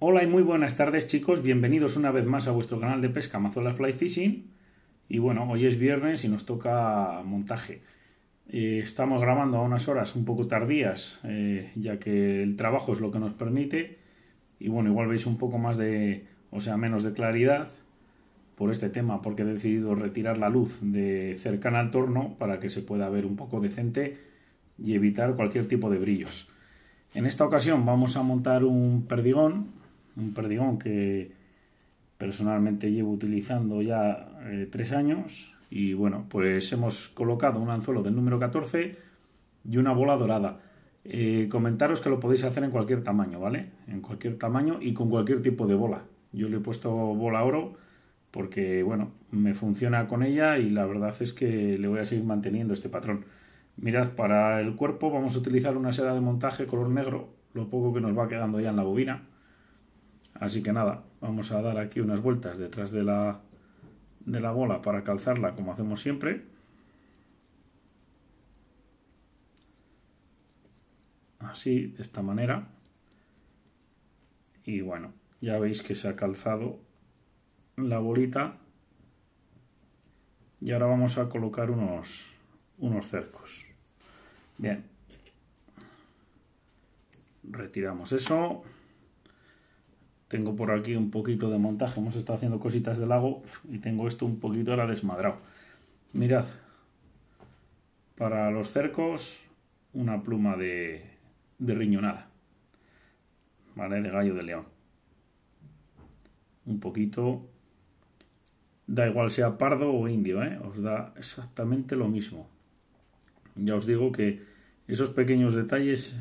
Hola y muy buenas tardes chicos, bienvenidos una vez más a vuestro canal de pesca Mazola Fly Fishing y bueno, hoy es viernes y nos toca montaje. Eh, estamos grabando a unas horas un poco tardías eh, ya que el trabajo es lo que nos permite y bueno, igual veis un poco más de, o sea, menos de claridad por este tema porque he decidido retirar la luz de cercana al torno para que se pueda ver un poco decente y evitar cualquier tipo de brillos. En esta ocasión vamos a montar un perdigón un perdigón que personalmente llevo utilizando ya eh, tres años y bueno, pues hemos colocado un anzuelo del número 14 y una bola dorada. Eh, comentaros que lo podéis hacer en cualquier tamaño, ¿vale? En cualquier tamaño y con cualquier tipo de bola. Yo le he puesto bola oro porque, bueno, me funciona con ella y la verdad es que le voy a seguir manteniendo este patrón. Mirad, para el cuerpo vamos a utilizar una seda de montaje color negro, lo poco que nos va quedando ya en la bobina. Así que nada, vamos a dar aquí unas vueltas detrás de la, bola para calzarla como hacemos siempre. Así, de esta manera. Y bueno, ya veis que se ha calzado la bolita. Y ahora vamos a colocar unos, unos cercos. Bien. Retiramos eso. Tengo por aquí un poquito de montaje, hemos estado haciendo cositas del lago y tengo esto un poquito ahora desmadrado. Mirad, para los cercos, una pluma de, de riñonada, ¿vale? De gallo de león. Un poquito, da igual sea pardo o indio, ¿eh? Os da exactamente lo mismo. Ya os digo que esos pequeños detalles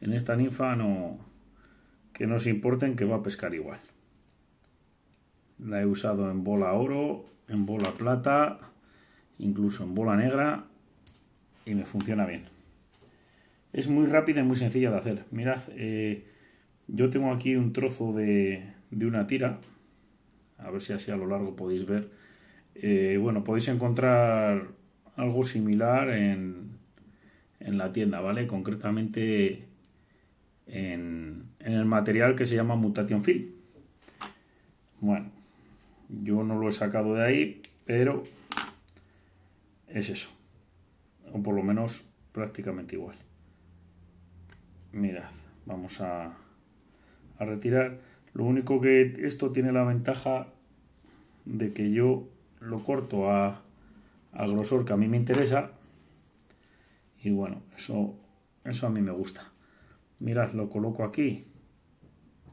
en esta ninfa no, que no se importen que va a pescar igual. La he usado en bola oro, en bola plata, incluso en bola negra y me funciona bien. Es muy rápida y muy sencilla de hacer. Mirad, eh, yo tengo aquí un trozo de, una tira, a ver si así a lo largo podéis ver. Eh, bueno, podéis encontrar algo similar en, en la tienda, ¿vale? Concretamente en, el material que se llama Mutation Film. Bueno, yo no lo he sacado de ahí, pero es eso. O por lo menos prácticamente igual. Mirad, vamos a, a retirar. Lo único que esto tiene la ventaja de que yo lo corto a, al grosor que a mí me interesa. Y bueno, eso, eso a mí me gusta mirad, lo coloco aquí,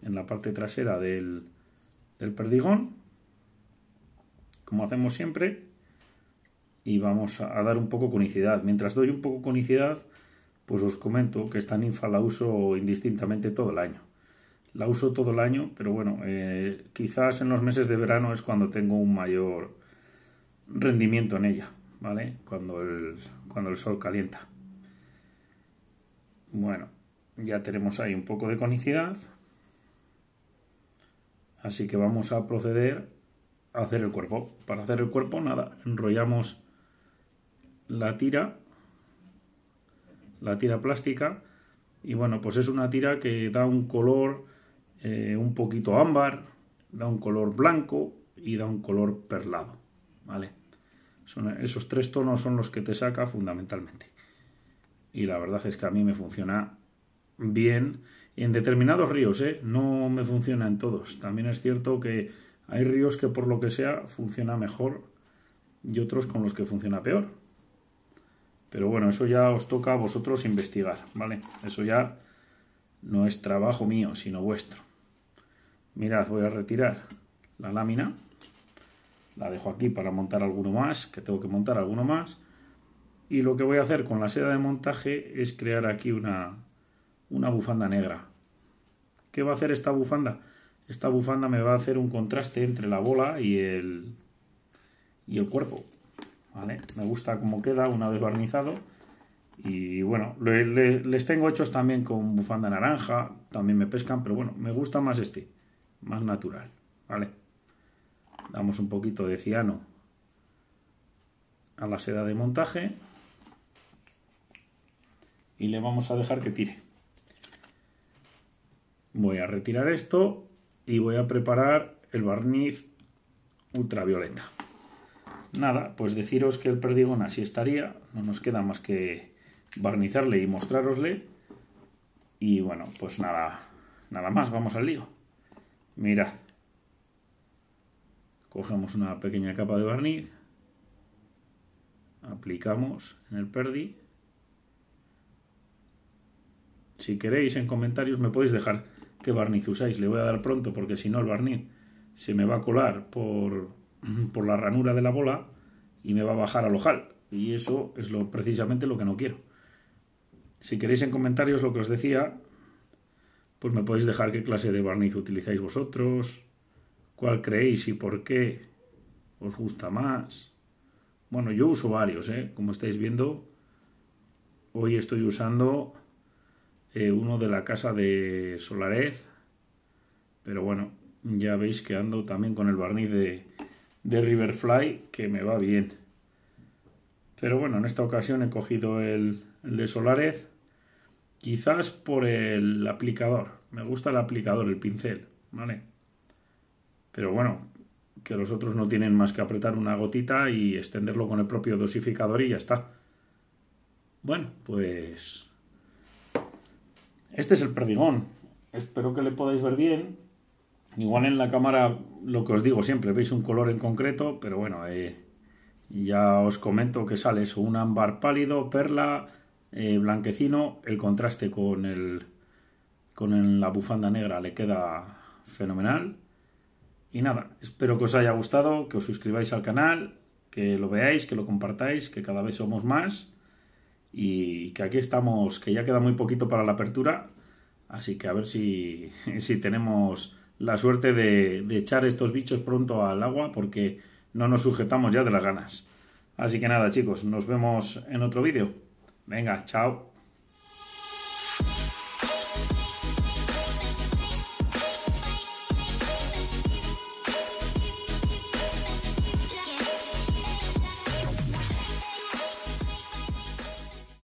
en la parte trasera del, perdigón, como hacemos siempre, y vamos a, dar un poco conicidad. Mientras doy un poco conicidad, pues os comento que esta ninfa la uso indistintamente todo el año. La uso todo el año, pero bueno, eh, quizás en los meses de verano es cuando tengo un mayor rendimiento en ella, ¿vale? Cuando cuando el sol calienta. Bueno, ya tenemos ahí un poco de conicidad. Así que vamos a proceder a hacer el cuerpo. Para hacer el cuerpo, nada, enrollamos la tira, la tira plástica. Y bueno, pues es una tira que da un color eh, un poquito ámbar, da un color blanco y da un color perlado. ¿Vale? esos tres tonos son los que te saca fundamentalmente. Y la verdad es que a mí me funciona bien en determinados ríos, ¿eh? no me funciona en todos. También es cierto que hay ríos que por lo que sea funciona mejor y otros con los que funciona peor. Pero bueno, eso ya os toca a vosotros investigar, ¿vale? Eso ya no es trabajo mío, sino vuestro. Mirad, voy a retirar la lámina. La dejo aquí para montar alguno más, que tengo que montar alguno más. Y lo que voy a hacer con la seda de montaje es crear aquí una una bufanda negra. ¿Qué va a hacer esta bufanda? Esta bufanda me va a hacer un contraste entre la bola y el, y el cuerpo. Me gusta cómo queda una vez barnizado. Y bueno, les tengo hechos también con bufanda naranja, también me pescan, pero bueno, me gusta más este, más natural, ¿vale? Damos un poquito de ciano a la seda de montaje y le vamos a dejar que tire. Voy a retirar esto y voy a preparar el barniz ultravioleta. Nada, pues deciros que el perdigón así estaría, no nos queda más que barnizarle y mostrarosle. Y bueno, pues nada, nada más, vamos al lío. Mirad, cogemos una pequeña capa de barniz, aplicamos en el perdi. Si queréis en comentarios me podéis dejar qué barniz usáis. Le voy a dar pronto porque si no el barniz se me va a colar por, por la ranura de la bola y me va a bajar al ojal. Y eso es lo, precisamente lo que no quiero. Si queréis en comentarios lo que os decía, pues me podéis dejar qué clase de barniz utilizáis vosotros, cuál creéis y por qué os gusta más. Bueno, yo uso varios, ¿eh? como estáis viendo, hoy estoy usando eh, uno de la casa de Solarez, pero bueno, ya veis que ando también con el barniz de, Riverfly, que me va bien. Pero bueno, en esta ocasión he cogido el, de Solarez, quizás por el aplicador. Me gusta el aplicador, el pincel, ¿vale? Pero bueno, que los otros no tienen más que apretar una gotita y extenderlo con el propio dosificador y ya está. Bueno, pues este es el perdigón. Espero que le podáis ver bien. Igual en la cámara, lo que os digo siempre, veis un color en concreto, pero bueno, eh, ya os comento que sale eso, un ámbar pálido, perla, eh, blanquecino, el contraste con, el, con la bufanda negra le queda fenomenal. Y nada, espero que os haya gustado, que os suscribáis al canal, que lo veáis, que lo compartáis, que cada vez somos más y que aquí estamos, que ya queda muy poquito para la apertura, así que a ver si, si tenemos la suerte de, de echar estos bichos pronto al agua porque no nos sujetamos ya de las ganas. Así que nada chicos, nos vemos en otro vídeo. Venga, chao.